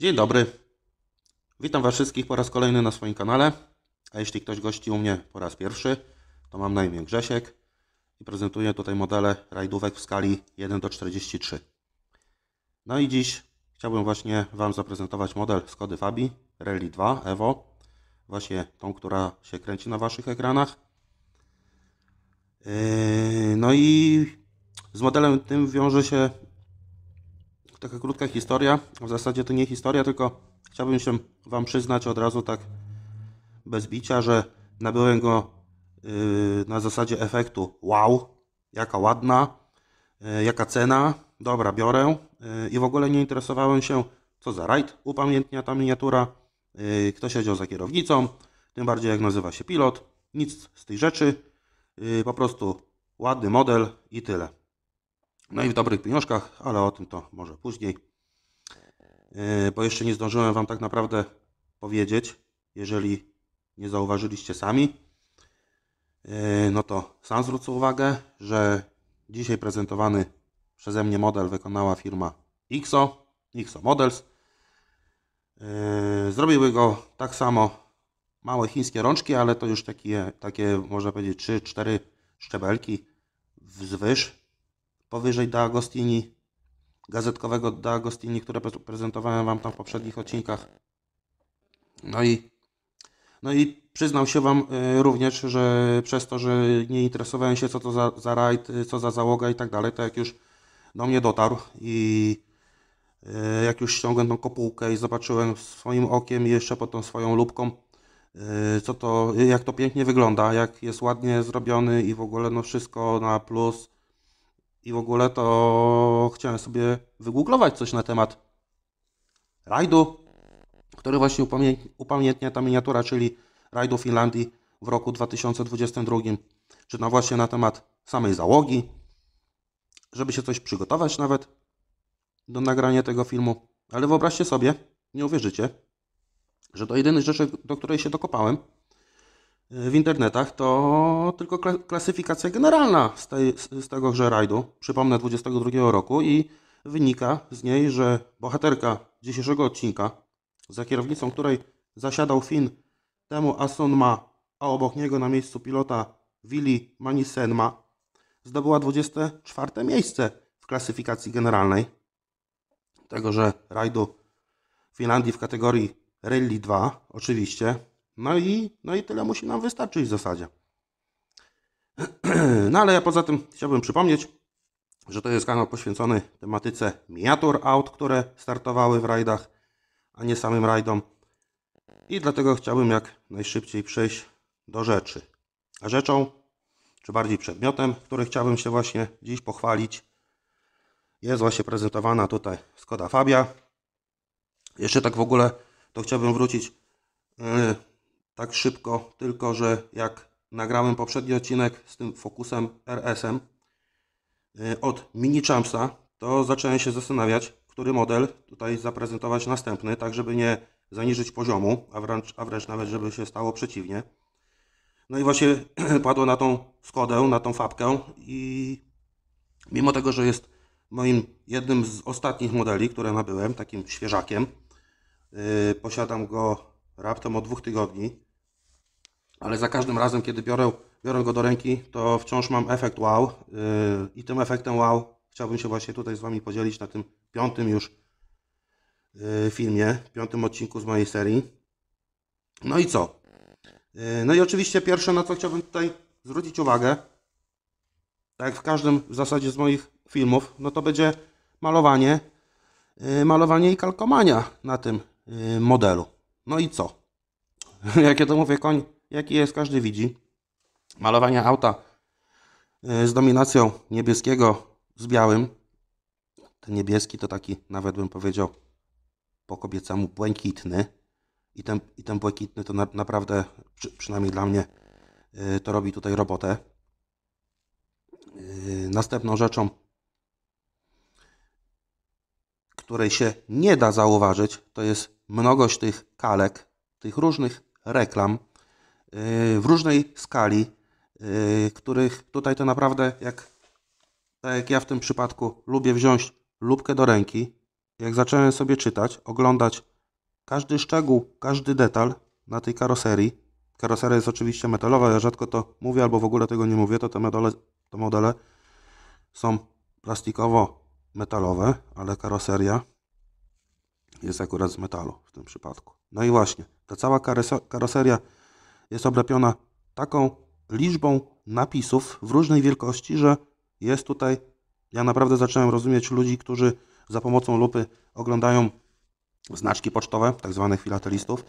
Dzień dobry. Witam Was wszystkich po raz kolejny na swoim kanale. A jeśli ktoś gości u mnie po raz pierwszy, to mam na imię Grzesiek i prezentuję tutaj modele rajdówek w skali 1 do 43. No i dziś chciałbym właśnie Wam zaprezentować model Skody Fabi Rally 2 Evo. Właśnie tą, która się kręci na Waszych ekranach. Yy, no i z modelem tym wiąże się taka krótka historia. W zasadzie to nie historia, tylko chciałbym się Wam przyznać od razu tak bez bicia, że nabyłem go yy, na zasadzie efektu wow, jaka ładna, yy, jaka cena, dobra, biorę. Yy, I w ogóle nie interesowałem się, co za rajd upamiętnia ta miniatura, kto siedział za kierownicą, tym bardziej jak nazywa się pilot. Nic z tej rzeczy, po prostu ładny model i tyle. No i w dobrych pieniążkach, ale o tym to może później. E, bo jeszcze nie zdążyłem Wam tak naprawdę powiedzieć, jeżeli nie zauważyliście sami, e, no to sam zwrócę uwagę, że dzisiaj prezentowany przeze mnie model wykonała firma XO, XO Models. E, zrobiły go tak samo małe chińskie rączki, ale to już takie, takie można powiedzieć 3-4 szczebelki wzwyż powyżej D'Agostini, gazetkowego D'Agostini, które prezentowałem Wam tam w poprzednich odcinkach. No i, no i przyznał się Wam e, również, że przez to, że nie interesowałem się co to za, za rajd, e, co za załoga i tak dalej, to jak już do mnie dotarł i e, jak już ściągnąłem tą kopułkę i zobaczyłem swoim okiem i jeszcze pod tą swoją lubką, co to, jak to pięknie wygląda, jak jest ładnie zrobiony i w ogóle no wszystko na plus, i w ogóle to chciałem sobie wygooglować coś na temat rajdu, który właśnie upamiętnia ta miniatura, czyli rajdu Finlandii w roku 2022. Czy na właśnie na temat samej załogi, żeby się coś przygotować nawet do nagrania tego filmu. Ale wyobraźcie sobie, nie uwierzycie, że to jedyny rzeczy do której się dokopałem, w internetach, to tylko klasyfikacja generalna z, tej, z tegoże rajdu, przypomnę 22 roku i wynika z niej, że bohaterka dzisiejszego odcinka, za kierownicą której zasiadał Finn temu Asunma, a obok niego na miejscu pilota Willi Manisenma, zdobyła 24 miejsce w klasyfikacji generalnej tegoże rajdu Finlandii w kategorii Rally 2, oczywiście, no i, no i tyle musi nam wystarczyć w zasadzie. No ale ja poza tym chciałbym przypomnieć, że to jest kanał poświęcony tematyce miniatur aut, które startowały w rajdach, a nie samym rajdom. I dlatego chciałbym jak najszybciej przejść do rzeczy. A rzeczą, czy bardziej przedmiotem, który chciałbym się właśnie dziś pochwalić, jest właśnie prezentowana tutaj Skoda Fabia. Jeszcze tak w ogóle to chciałbym wrócić y, tak szybko, tylko że jak nagrałem poprzedni odcinek z tym fokusem RS-em y, od Mini Champsa, to zacząłem się zastanawiać, który model tutaj zaprezentować następny, tak żeby nie zaniżyć poziomu, a wręcz, a wręcz nawet żeby się stało przeciwnie. No i właśnie padło na tą Skodę, na tą fabkę i mimo tego, że jest moim jednym z ostatnich modeli, które nabyłem, takim świeżakiem, yy, posiadam go raptem od dwóch tygodni, ale za każdym razem, kiedy biorę, biorę go do ręki, to wciąż mam efekt wow yy, i tym efektem wow chciałbym się właśnie tutaj z Wami podzielić na tym piątym już yy, filmie, piątym odcinku z mojej serii. No i co? Yy, no i oczywiście pierwsze, na co chciałbym tutaj zwrócić uwagę, tak jak w każdym w zasadzie z moich filmów, no to będzie malowanie, malowanie i kalkomania na tym modelu. No i co? Jak ja to mówię, koń, jaki jest, każdy widzi. Malowanie auta e, z dominacją niebieskiego z białym. Ten niebieski to taki, nawet bym powiedział, po kobiecemu błękitny. I ten, i ten błękitny to na, naprawdę, przy, przynajmniej dla mnie, e, to robi tutaj robotę. E, następną rzeczą której się nie da zauważyć, to jest mnogość tych kalek, tych różnych reklam yy, w różnej skali, yy, których tutaj to naprawdę, jak, tak jak ja w tym przypadku, lubię wziąć lubkę do ręki. Jak zacząłem sobie czytać, oglądać każdy szczegół, każdy detal na tej karoserii. Karoseria jest oczywiście metalowa, ja rzadko to mówię albo w ogóle tego nie mówię, to te modele, te modele są plastikowo metalowe, ale karoseria jest akurat z metalu w tym przypadku. No i właśnie, ta cała karoseria jest oblepiona taką liczbą napisów w różnej wielkości, że jest tutaj, ja naprawdę zacząłem rozumieć ludzi, którzy za pomocą lupy oglądają znaczki pocztowe, tak zwanych filatelistów,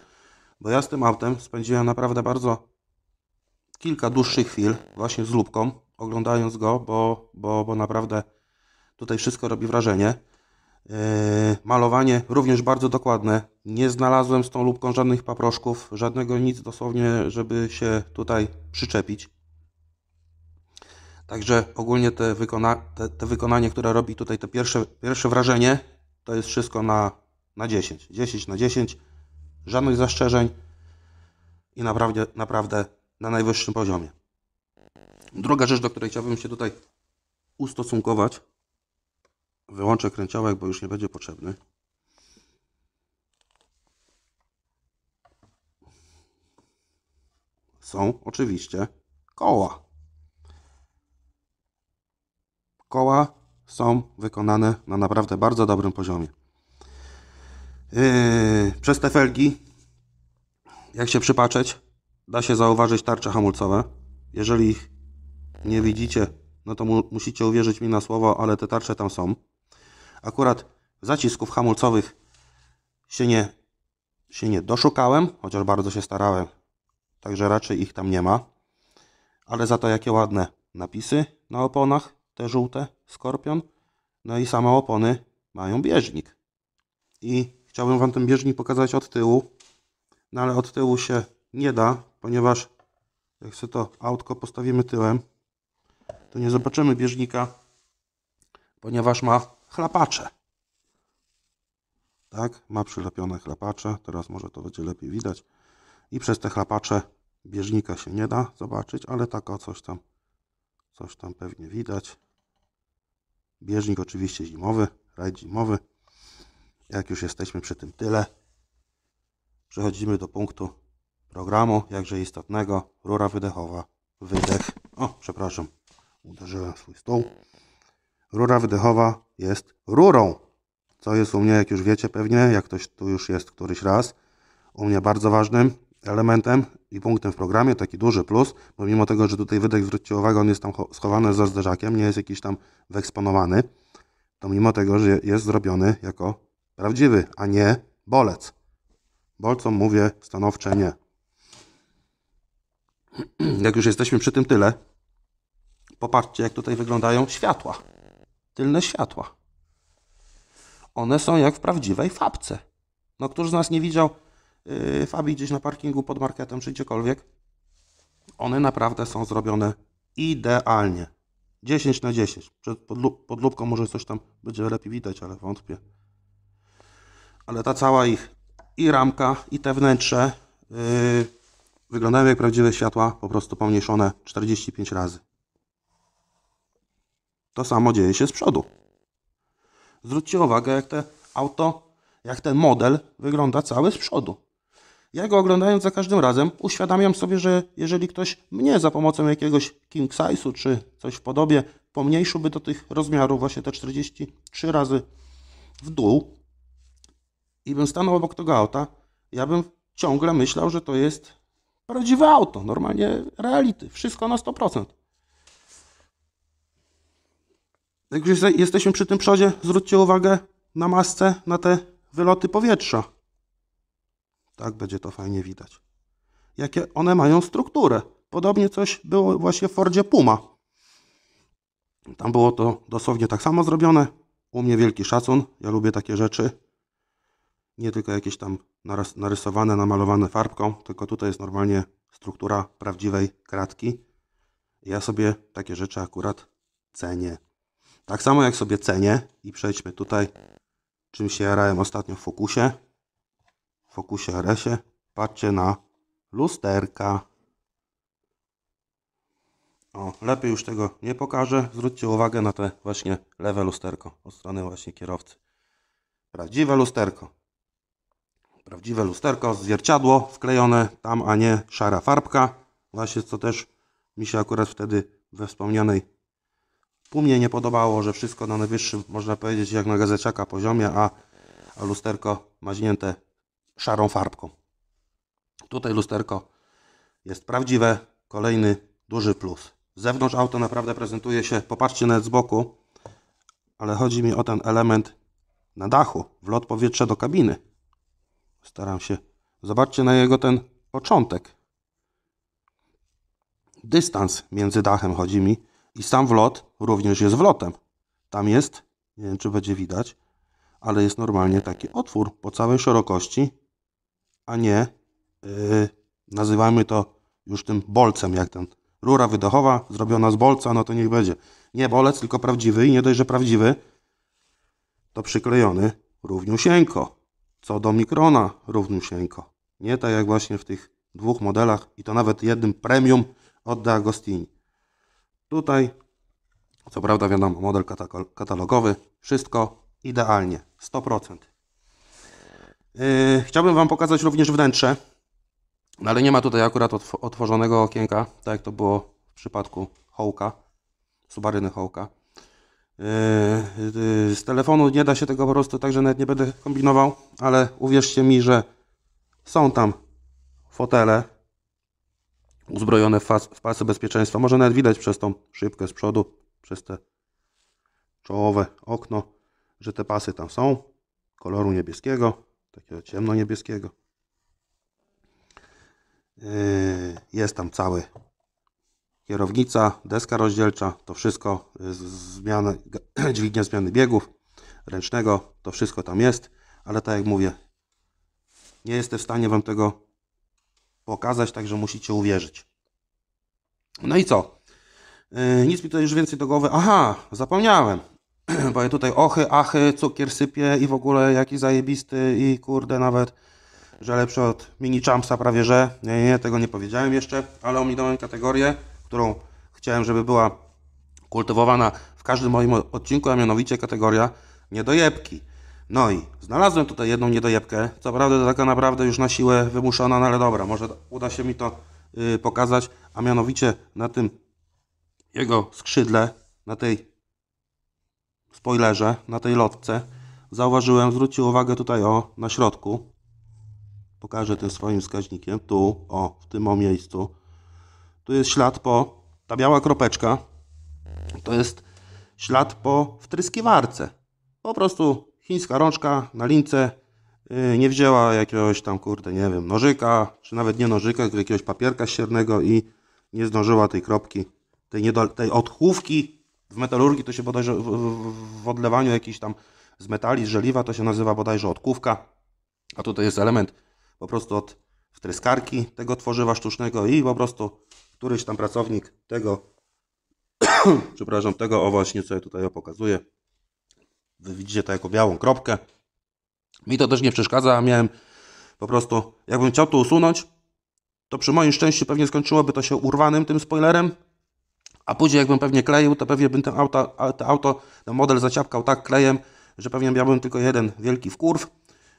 bo ja z tym autem spędziłem naprawdę bardzo kilka dłuższych chwil właśnie z lubką, oglądając go, bo, bo, bo naprawdę Tutaj wszystko robi wrażenie. E, malowanie również bardzo dokładne. Nie znalazłem z tą lubką żadnych paproszków, żadnego nic dosłownie, żeby się tutaj przyczepić. Także ogólnie te, wykona te, te wykonanie, które robi tutaj to pierwsze, pierwsze wrażenie, to jest wszystko na, na 10. 10 na 10, żadnych zastrzeżeń i naprawdę, naprawdę na najwyższym poziomie. Druga rzecz, do której chciałbym się tutaj ustosunkować, Wyłączę kręciołek, bo już nie będzie potrzebny. Są oczywiście koła. Koła są wykonane na naprawdę bardzo dobrym poziomie. Yy, przez te felgi, jak się przypatrzeć, da się zauważyć tarcze hamulcowe. Jeżeli ich nie widzicie, no to mu musicie uwierzyć mi na słowo, ale te tarcze tam są. Akurat zacisków hamulcowych się nie, się nie doszukałem, chociaż bardzo się starałem. Także raczej ich tam nie ma. Ale za to jakie ładne napisy na oponach, te żółte, Skorpion. No i same opony mają bieżnik. I chciałbym Wam ten bieżnik pokazać od tyłu. No ale od tyłu się nie da, ponieważ jak sobie to autko postawimy tyłem, to nie zobaczymy bieżnika, ponieważ ma chlapacze. Tak, ma przylepione chlapacze, teraz może to będzie lepiej widać. I przez te chlapacze bieżnika się nie da zobaczyć, ale taka coś tam, coś tam pewnie widać. Bieżnik oczywiście zimowy, rajd zimowy. Jak już jesteśmy przy tym tyle, przechodzimy do punktu programu, jakże istotnego, rura wydechowa, wydech. O, przepraszam, uderzyłem w swój stół. Rura wydechowa jest rurą, co jest u mnie, jak już wiecie pewnie, jak ktoś tu już jest któryś raz, u mnie bardzo ważnym elementem i punktem w programie, taki duży plus, bo mimo tego, że tutaj wydech, zwróćcie uwagę, on jest tam schowany za zderzakiem, nie jest jakiś tam wyeksponowany, to mimo tego, że jest zrobiony jako prawdziwy, a nie bolec. Bolcom mówię stanowcze nie. Jak już jesteśmy przy tym tyle, popatrzcie jak tutaj wyglądają światła tylne światła. One są jak w prawdziwej fabce. No, któż z nas nie widział yy, fabi gdzieś na parkingu pod marketem czy gdziekolwiek? One naprawdę są zrobione idealnie. 10 na 10. Przed pod lubką może coś tam będzie lepiej widać, ale wątpię. Ale ta cała ich i ramka, i te wnętrze yy, wyglądają jak prawdziwe światła, po prostu pomniejszone 45 razy. To samo dzieje się z przodu. Zwróćcie uwagę, jak te auto, jak ten model wygląda cały z przodu. Ja go oglądając za każdym razem uświadamiam sobie, że jeżeli ktoś mnie za pomocą jakiegoś king size'u czy coś w podobie pomniejszyłby do tych rozmiarów właśnie te 43 razy w dół i bym stanął obok tego auta, ja bym ciągle myślał, że to jest prawdziwe auto, normalnie reality, wszystko na 100%. Jak już jesteśmy przy tym przodzie, zwróćcie uwagę na masce, na te wyloty powietrza. Tak będzie to fajnie widać. Jakie one mają strukturę. Podobnie coś było właśnie w Fordzie Puma. Tam było to dosłownie tak samo zrobione. U mnie wielki szacun, ja lubię takie rzeczy. Nie tylko jakieś tam narysowane, namalowane farbką, tylko tutaj jest normalnie struktura prawdziwej kratki. Ja sobie takie rzeczy akurat cenię. Tak samo jak sobie cenię i przejdźmy tutaj, czym się jarałem ostatnio w Fokusie, w Fokusie RS-ie, patrzcie na lusterka. O, lepiej już tego nie pokażę. Zwróćcie uwagę na te właśnie lewe lusterko od strony właśnie kierowcy. Prawdziwe lusterko. Prawdziwe lusterko, zwierciadło wklejone tam, a nie szara farbka. Właśnie co też mi się akurat wtedy we wspomnianej Pół mnie nie podobało, że wszystko na najwyższym, można powiedzieć, jak na gazeciaka poziomie, a, a lusterko maźnięte szarą farbką. Tutaj lusterko jest prawdziwe, kolejny duży plus. Z zewnątrz auto naprawdę prezentuje się, popatrzcie nawet z boku, ale chodzi mi o ten element na dachu, wlot powietrza do kabiny. Staram się. Zobaczcie na jego ten początek. Dystans między dachem chodzi mi. I sam wlot również jest wlotem. Tam jest, nie wiem czy będzie widać, ale jest normalnie taki otwór po całej szerokości, a nie yy, nazywajmy to już tym bolcem, jak ten rura wydechowa zrobiona z bolca, no to niech będzie. Nie bolec, tylko prawdziwy i nie dość, że prawdziwy, to przyklejony równiusieńko. Co do mikrona równiusieńko. Nie tak jak właśnie w tych dwóch modelach i to nawet jednym premium od De Agostini. Tutaj, co prawda wiadomo, model katalogowy, wszystko idealnie, 100%. Yy, chciałbym Wam pokazać również wnętrze, no ale nie ma tutaj akurat otworzonego okienka, tak jak to było w przypadku Hołka, Subaryny Hołka. Yy, yy, z telefonu nie da się tego po prostu, także nawet nie będę kombinował, ale uwierzcie mi, że są tam fotele, uzbrojone w, fas, w pasy bezpieczeństwa. Może nawet widać przez tą szybkę z przodu, przez te czołowe okno, że te pasy tam są. Koloru niebieskiego, takiego ciemno-niebieskiego. Yy, jest tam cały kierownica, deska rozdzielcza, to wszystko, yy, zmiana, dźwignia zmiany biegów ręcznego, to wszystko tam jest, ale tak jak mówię, nie jestem w stanie Wam tego pokazać, także musicie uwierzyć. No i co? Yy, nic mi tutaj już więcej do głowy. Aha, zapomniałem. Bo ja tutaj ochy, achy, cukier sypie i w ogóle jaki zajebisty i kurde nawet, że lepszy od mini champsa prawie że. Nie, nie, tego nie powiedziałem jeszcze, ale ominąłem kategorię, którą chciałem, żeby była kultywowana w każdym moim odcinku, a mianowicie kategoria niedojebki. No i znalazłem tutaj jedną niedojebkę, co prawda taka naprawdę już na siłę wymuszona, no ale dobra, może uda się mi to yy, pokazać, a mianowicie na tym jego skrzydle, na tej spoilerze, na tej lotce, zauważyłem, zwrócił uwagę tutaj o, na środku, pokażę tym swoim wskaźnikiem, tu, o, w tym o miejscu, tu jest ślad po, ta biała kropeczka, to jest ślad po wtryskiwarce, po prostu chińska rączka na lince y, nie wzięła jakiegoś tam, kurde, nie wiem, nożyka, czy nawet nie nożyka, tylko jakiegoś papierka ściernego i nie zdążyła tej kropki, tej, niedo, tej odchówki w metalurgii, to się bodajże w, w, w odlewaniu jakiś tam z metali, z żeliwa, to się nazywa bodajże odkówka, a tutaj jest element po prostu od wtryskarki tego tworzywa sztucznego i po prostu któryś tam pracownik tego, przepraszam, tego, o właśnie, co ja tutaj pokazuję, Wy widzicie to jako białą kropkę. Mi to też nie przeszkadza, miałem po prostu, jakbym chciał to usunąć, to przy moim szczęściu pewnie skończyłoby to się urwanym tym spoilerem, a później jakbym pewnie kleił, to pewnie bym ten auto, auto, ten model zaciapkał tak klejem, że pewnie miałbym tylko jeden wielki wkurw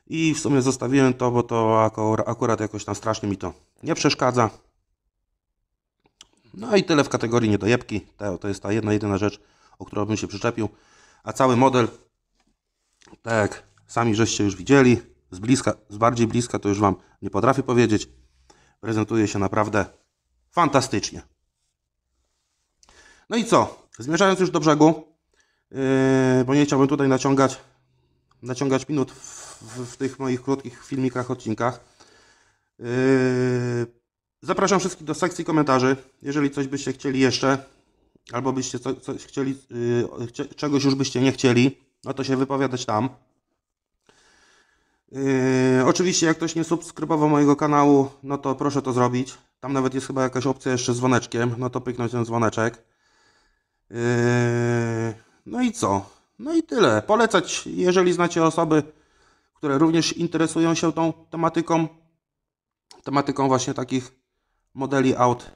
i w sumie zostawiłem to, bo to akurat jakoś tam strasznie mi to nie przeszkadza. No i tyle w kategorii niedojebki, to, to jest ta jedna jedyna rzecz, o którą bym się przyczepił, a cały model tak jak sami żeście już widzieli, z bliska, z bardziej bliska to już Wam nie potrafię powiedzieć. Prezentuje się naprawdę fantastycznie. No i co? Zmierzając już do brzegu, yy, bo nie chciałbym tutaj naciągać, naciągać minut w, w, w tych moich krótkich filmikach, odcinkach. Yy, zapraszam wszystkich do sekcji komentarzy. Jeżeli coś byście chcieli jeszcze, albo byście co, chcieli, yy, chcie, czegoś już byście nie chcieli, no to się wypowiadać tam. Yy, oczywiście jak ktoś nie subskrybował mojego kanału, no to proszę to zrobić. Tam nawet jest chyba jakaś opcja jeszcze z dzwoneczkiem, no to pyknąć ten dzwoneczek. Yy, no i co? No i tyle. Polecać, jeżeli znacie osoby, które również interesują się tą tematyką, tematyką właśnie takich modeli aut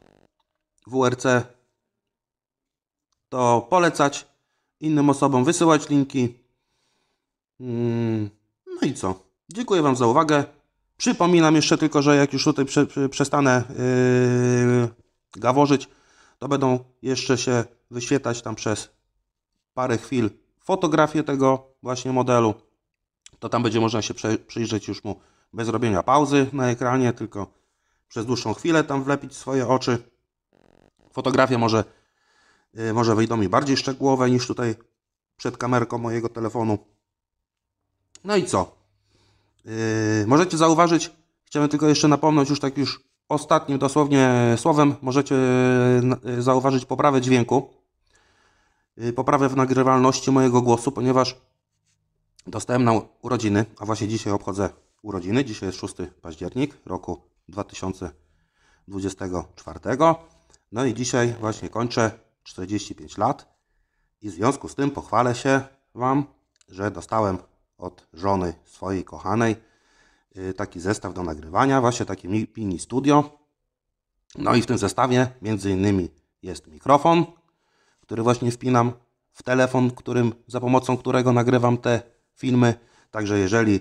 WRC, to polecać innym osobom, wysyłać linki. Mm, no i co? Dziękuję Wam za uwagę. Przypominam jeszcze tylko, że jak już tutaj prze, przestanę yy, gaworzyć, to będą jeszcze się wyświetlać tam przez parę chwil fotografie tego właśnie modelu. To tam będzie można się prze, przyjrzeć już mu bez robienia pauzy na ekranie, tylko przez dłuższą chwilę tam wlepić swoje oczy. Fotografię może Y, może wyjdą mi bardziej szczegółowe niż tutaj przed kamerką mojego telefonu. No i co? Y, możecie zauważyć, chciałem tylko jeszcze napomnieć, już tak już ostatnim dosłownie słowem, możecie y, zauważyć poprawę dźwięku, poprawę w nagrywalności mojego głosu, ponieważ dostałem na urodziny, a właśnie dzisiaj obchodzę urodziny. Dzisiaj jest 6 październik roku 2024. No i dzisiaj właśnie kończę 45 lat i w związku z tym pochwalę się Wam, że dostałem od żony swojej kochanej y, taki zestaw do nagrywania, właśnie takie mini studio. No i w tym zestawie między innymi jest mikrofon, który właśnie wpinam w telefon, którym, za pomocą którego nagrywam te filmy. Także jeżeli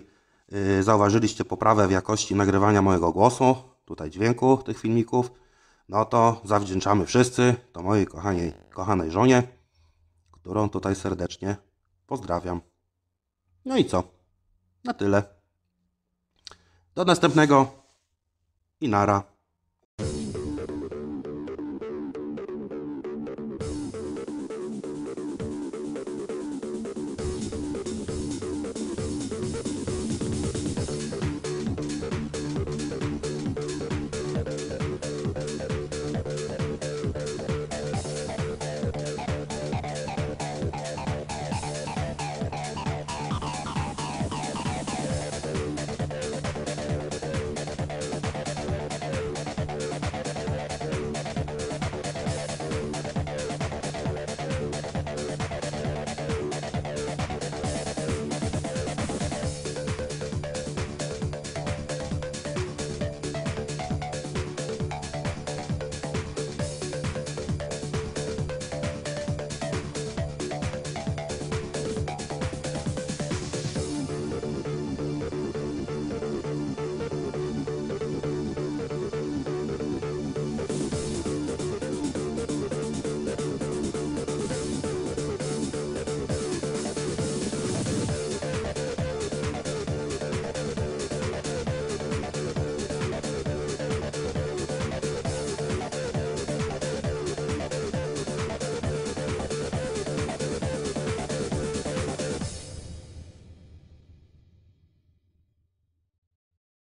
y, zauważyliście poprawę w jakości nagrywania mojego głosu, tutaj dźwięku tych filmików, no to zawdzięczamy wszyscy to mojej kochanej, kochanej żonie, którą tutaj serdecznie pozdrawiam. No i co? Na tyle. Do następnego i nara.